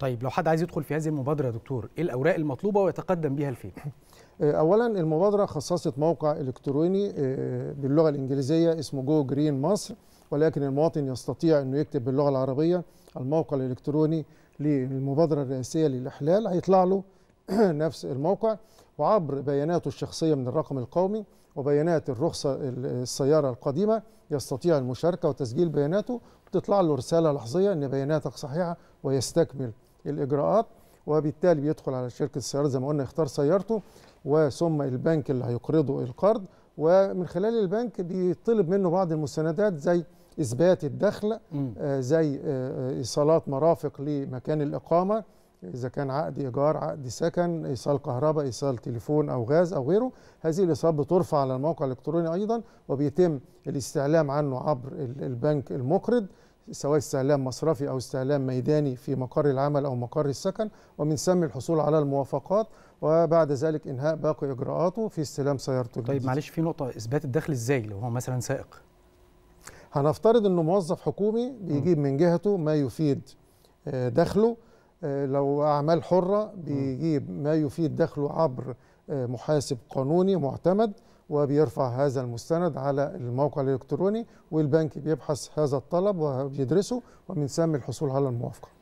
طيب لو حد عايز يدخل في هذه المبادره يا دكتور ايه الاوراق المطلوبه ويتقدم بها لفين آه، اولا المبادره خصصت موقع الكتروني آه، باللغه الانجليزيه اسمه جو جرين مصر ولكن المواطن يستطيع انه يكتب باللغه العربيه الموقع الالكتروني للمبادره الرئاسيه للاحلال هيطلع له نفس الموقع وعبر بياناته الشخصيه من الرقم القومي وبيانات الرخصه السياره القديمه يستطيع المشاركه وتسجيل بياناته وتطلع له رساله لحظيه ان بياناتك صحيحه ويستكمل الاجراءات وبالتالي بيدخل على شركه السيارات زي ما قلنا يختار سيارته وثم البنك اللي هيقرضه القرض ومن خلال البنك بيطلب منه بعض المستندات زي اثبات الدخل آه زي آه، آه، ايصالات آه مرافق لمكان الاقامه إذا كان عقد إيجار عقد سكن إيصال كهرباء إيصال تليفون أو غاز أو غيره هذه الإيصال بترفع على الموقع الإلكتروني أيضا وبيتم الاستعلام عنه عبر البنك المقرض سواء استعلام مصرفي أو استعلام ميداني في مقر العمل أو مقر السكن ومن ثم الحصول على الموافقات وبعد ذلك إنهاء باقي إجراءاته في استلام سيارته طيب معلش في نقطة إثبات الدخل إزاي لو هو مثلا سائق هنفترض أنه موظف حكومي بيجيب من جهته ما يفيد آه، دخله آه، لو أعمال حرة بيجيب ما يفيد دخله عبر آه، محاسب قانوني معتمد وبيرفع هذا المستند على الموقع الإلكتروني والبنك بيبحث هذا الطلب وبيدرسه ومن ثم الحصول على الموافقة